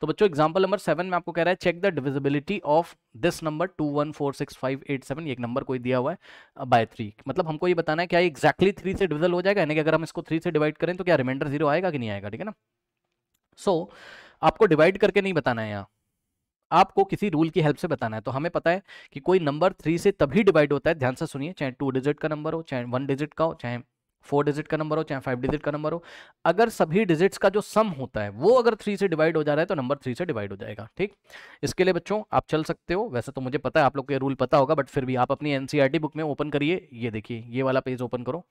तो बच्चों example number seven में आपको कह रहा है check the divisibility of this number two one four six five eight seven एक नंबर कोई दिया हुआ है बाय uh, थ्री मतलब हमको ये बताना है क्या एक्जैक्टली थ्री से डिविजल हो जाएगा यानी कि अगर हम इसको थ्री से डिवाइड करें तो क्या रिमाइंडर जीरो आएगा कि नहीं आएगा ठीक है ना सो so, आपको डिवाइड करके नहीं बताना है यहाँ आपको किसी रूल की हेल्प से बताना है तो हमें पता है कि कोई नंबर थ्री से तभी डिवाइड होता है ध्यान से सुनिए चाहे टू डिजिट का नंबर हो चाहे वन डिजिट का हो चाहे फोर डिजिट का नंबर हो चाहे फाइव डिजिट का नंबर हो अगर सभी डिजिट्स का जो सम होता है वो अगर थ्री से डिवाइड हो जा रहा है तो नंबर थ्री से डिवाइड हो जाएगा ठीक इसके लिए बच्चों आप चल सकते हो वैसे तो मुझे पता है आप लोग को रूल पता होगा बट फिर भी आप अपनी एनसीईआरटी e बुक में ओपन करिए ये देखिए ये वाला पेज ओपन करो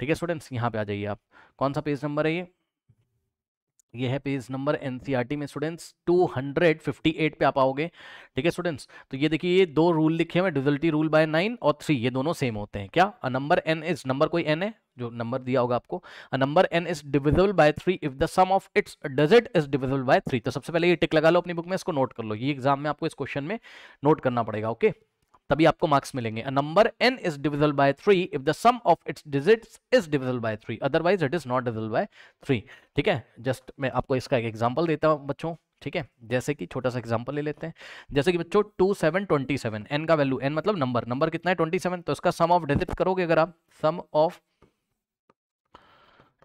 ठीक है स्टूडेंट्स यहाँ पे आ जाइए आप कौन सा पेज नंबर है ये यह है पेज नंबर एनसीईआरटी e में स्टूडेंट्स 258 पे आप आओगे ठीक है स्टूडेंट्स तो ये देखिए ये दो रूल लिखे हुए डिजल्टी रूल बाय नाइन और थ्री ये दोनों सेम होते हैं क्या नंबर एन इज नंबर कोई एन है जो नंबर दिया होगा आपको number N is divisible by three if the sum of its digit is divisible by three तो सबसे पहले ये टिक लगा लो अपनी बुक में इसको नोट कर लो ये एग्जाम में आपको इस क्वेश्चन में नोट करना पड़ेगा ओके तभी आपको मार्क्स मिलेंगे number N is divisible by three if the sum of its digits is divisible by three otherwise it is not divisible by three ठीक है जस्ट मैं आपको इसका एक एग्जाम्पल देता हूँ बच्चों ठीक है जैसे कि छोटा सा एग्जाम्पल ले लेते हैं जैसे कि बच्चों two seven twenty seven N का वैल्यू एन मतलब नंबर नंबर कितना है ट्वेंटी सेवन तो इसका सम ऑफ डिजिट करोगे अगर आप सम ऑफ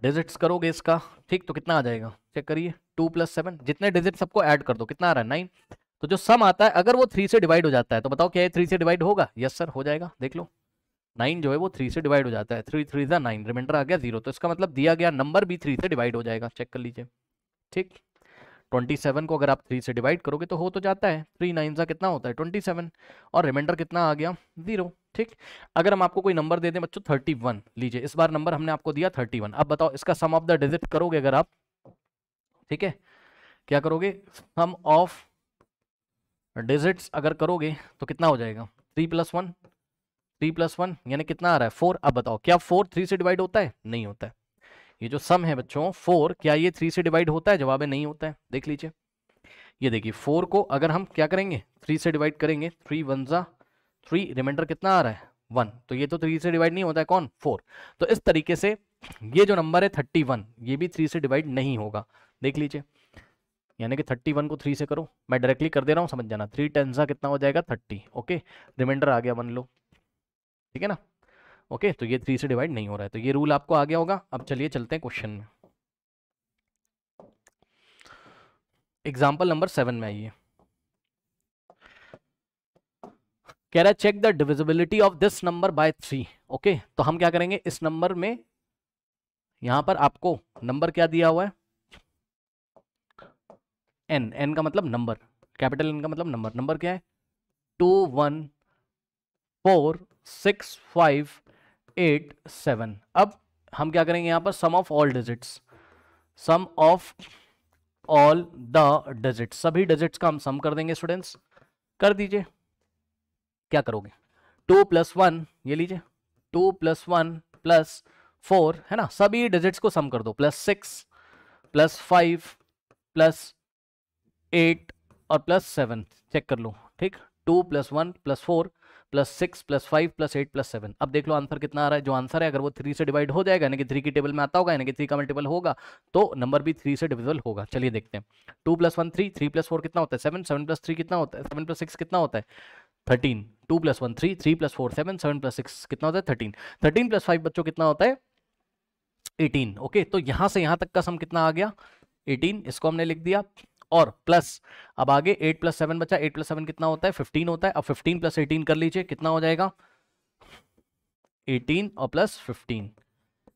डिजिट्स करोगे इसका ठीक तो कितना आ जाएगा चेक करिए टू प्लस सेवन जितने डिजिट सबको ऐड कर दो कितना आ रहा है नाइन तो जो सम आता है अगर वो थ्री से डिवाइड हो जाता है तो बताओ क्या है थ्री से डिवाइड होगा यस सर हो जाएगा देख लो नाइन जो है वो थ्री से डिवाइड हो जाता है थ्री थ्री ज़ा नाइन रिमाइंडर आ गया जीरो तो इसका मतलब दिया गया नंबर भी थ्री से डिवाइड हो जाएगा चेक कर लीजिए ठीक ट्वेंटी सेवन को अगर आप थ्री से डिवाइड करोगे तो हो तो जाता है थ्री नाइन ज़ा कितना होता है ट्वेंटी सेवन और रिमाइंडर कितना आ गया जीरो ठीक अगर हम आपको कोई नंबर दे दें बच्चों थर्टी वन लीजिए इस बार नंबर हमने आपको दिया थर्टी वन अब बताओ इसका सम ऑफ द डिजिट करोगे अगर आप ठीक है क्या करोगे सम ऑफ डिजिट्स अगर करोगे तो कितना हो जाएगा three plus one three plus one यानी कितना आ रहा है फोर अब बताओ क्या फोर थ्री से डिवाइड होता है नहीं होता है ये जो सम है बच्चों फोर क्या ये थ्री से डिवाइड होता है जवाब नहीं होता है देख लीजिए ये देखिए फोर को अगर हम क्या करेंगे थ्री से डिवाइड करेंगे थ्री वन ज़ा थ्री रिमाइंडर कितना आ रहा है वन तो ये तो थ्री से डिवाइड नहीं होता है कौन फोर तो इस तरीके से ये जो नंबर है थर्टी वन ये भी थ्री से डिवाइड नहीं होगा देख लीजिए यानी कि थर्टी वन को थ्री से करो मैं डायरेक्टली कर दे रहा हूँ समझ जाना थ्री टेन सा कितना हो जाएगा थर्टी ओके रिमाइंडर आ गया वन लो ठीक है ना ओके तो ये थ्री से डिवाइड नहीं हो रहा है तो ये रूल आपको आ गया होगा अब चलिए चलते हैं क्वेश्चन में एग्जाम्पल नंबर सेवन में आइए कह रहा है check the divisibility of this number by three okay तो हम क्या करेंगे इस नंबर में यहां पर आपको नंबर क्या दिया हुआ है एन एन का मतलब नंबर कैपिटल एन का मतलब नंबर नंबर क्या है two one four six five eight seven अब हम क्या करेंगे यहां पर sum of all digits sum of all the digits सभी डिजिट्स का हम सम कर देंगे स्टूडेंट्स कर दीजिए क्या करोगे टू प्लस वन ये लीजिए two plus one plus four है ना सभी डिजिट्स को सम कर दो plus six plus five plus eight और प्लस सेवन चेक कर लो ठीक two plus one plus four plus six plus five plus eight plus seven अब देख लो आंसर कितना आ रहा है जो आंसर है अगर वो थ्री से डिवाइड हो जाएगा यानी कि थ्री की टेबल में आता होगा यानी कि थ्री का मल्टीपल होगा तो नंबर भी थ्री से डिविजल होगा चलिए देखते हैं two plus one three three plus four कितना होता है सेवन सेवन प्लस थ्री कितना होता है सेवन प्लस सिक्स कितना होता है thirteen two plus one three three plus four seven seven plus six कितना होता है थर्टीन थर्टीन प्लस फाइव बच्चों कितना होता है एटीन ओके okay, तो यहां से यहां तक का सम कितना आ गया एटीन इसको हमने लिख दिया और प्लस अब आगे एट प्लस सेवन बच्चा एट प्लस सेवन कितना होता है फिफ्टीन होता है अब फिफ्टीन प्लस एटीन कर लीजिए कितना हो जाएगा एटीन और प्लस फिफ्टीन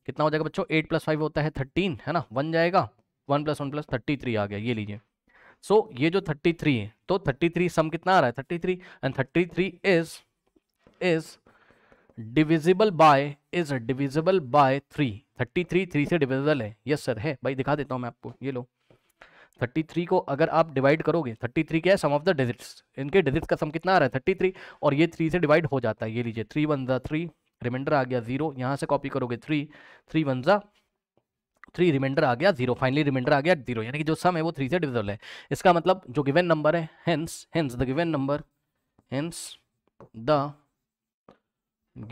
कितना हो जाएगा बच्चों एट प्लस फाइव होता है थर्टीन है ना वन जाएगा one plus one plus thirty three आ गया ये लीजिए सो so, ये जो 33 है तो 33 सम कितना आ रहा है 33 and three is is divisible by is divisible by three thirty three three से डिविजिबल है यस सर है भाई दिखा देता हूँ मैं आपको ये लो थर्टी थ्री को अगर आप डिवाइड करोगे थर्टी थ्री क्या है सम ऑफ द डिजिट्स इनके डिजिट्स का सम कितना आ रहा है थर्टी थ्री और ये थ्री से डिवाइड हो जाता है ये लीजिए थ्री वन ज़ा थ्री रिमाइंडर आ गया जीरो यहाँ से कॉपी करोगे थ्री थ्री वन ज़ा थ्री रिमाइंडर आ गया जीरो फाइनली रिमाइंडर आ गया जीरो यानी कि जो सम है वो थ्री से डिविजिबल है इसका मतलब जो गिवन नंबर है hence hence the given number hence the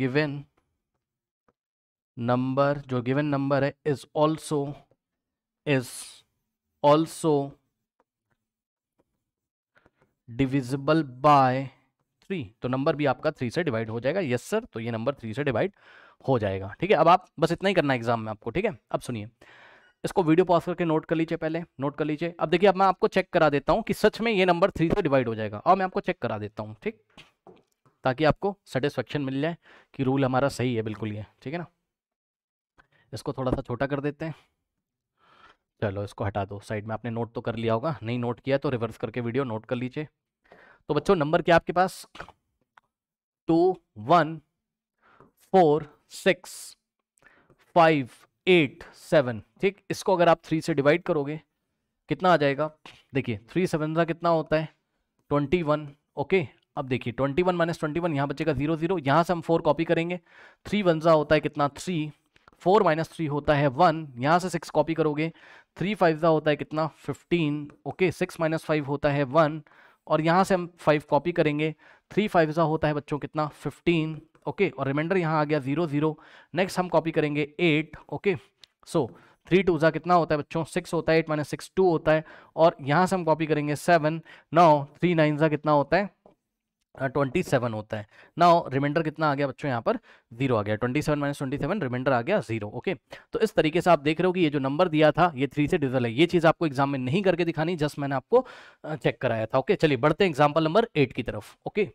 given number जो गिवन नंबर है is also is also divisible by three तो नंबर भी आपका थ्री से डिवाइड हो जाएगा यस yes, सर तो ये नंबर थ्री से डिवाइड हो जाएगा ठीक है अब आप बस इतना ही करना है एग्जाम में आपको ठीक है अब सुनिए इसको वीडियो पॉज करके नोट कर लीजिए पहले नोट कर लीजिए अब देखिए अब मैं आपको चेक करा देता हूँ कि सच में ये नंबर थ्री से डिवाइड हो जाएगा और मैं आपको चेक करा देता हूँ ठीक ताकि आपको सेटिस्फेक्शन मिल जाए कि रूल हमारा सही है बिल्कुल ये ठीक है ना इसको थोड़ा सा छोटा कर देते हैं चलो इसको हटा दो साइड में आपने नोट तो कर लिया होगा नहीं नोट किया तो रिवर्स करके वीडियो नोट कर लीजिए तो बच्चों नंबर क्या आपके पास two one four six five eight seven ठीक इसको अगर आप थ्री से डिवाइड करोगे कितना आ जाएगा देखिए थ्री सेवन का कितना होता है ट्वेंटी वन ओके अब देखिए twenty one minus twenty one यहाँ बचेगा जीरो जीरो यहाँ से हम फोर कॉपी करेंगे थ्री वन ज़ा होता है कितना थ्री फोर माइनस थ्री होता है वन यहाँ से सिक्स कॉपी करोगे थ्री फाइव ज़ा होता है कितना fifteen okay six minus five होता है वन और यहाँ से हम फाइव कॉपी करेंगे थ्री फाइव ज़ा होता है बच्चों कितना फिफ्टीन ओके और रिमाइंडर यहाँ आ गया जीरो जीरो नेक्स्ट हम कॉपी करेंगे eight okay so three two ज़ा कितना होता है बच्चों सिक्स होता है एट माइनस सिक्स टू होता है और यहाँ से हम कॉपी करेंगे सेवन नौ थ्री नाइन ज़ा कितना होता है ट्वेंटी हाँ, सेवन होता है ना रिमाइंडर कितना आ गया बच्चों यहाँ पर जीरो आ गया twenty seven minus twenty seven remainder आ गया जीरो ओके तो इस तरीके से आप देख रहे हो कि ये जो नंबर दिया था ये थ्री से डिजल है ये चीज़ आपको एग्जाम में नहीं करके दिखानी जस्ट मैंने आपको चेक कराया था ओके चलिए बढ़ते हैं एग्जाम्पल नंबर एट की तरफ ओके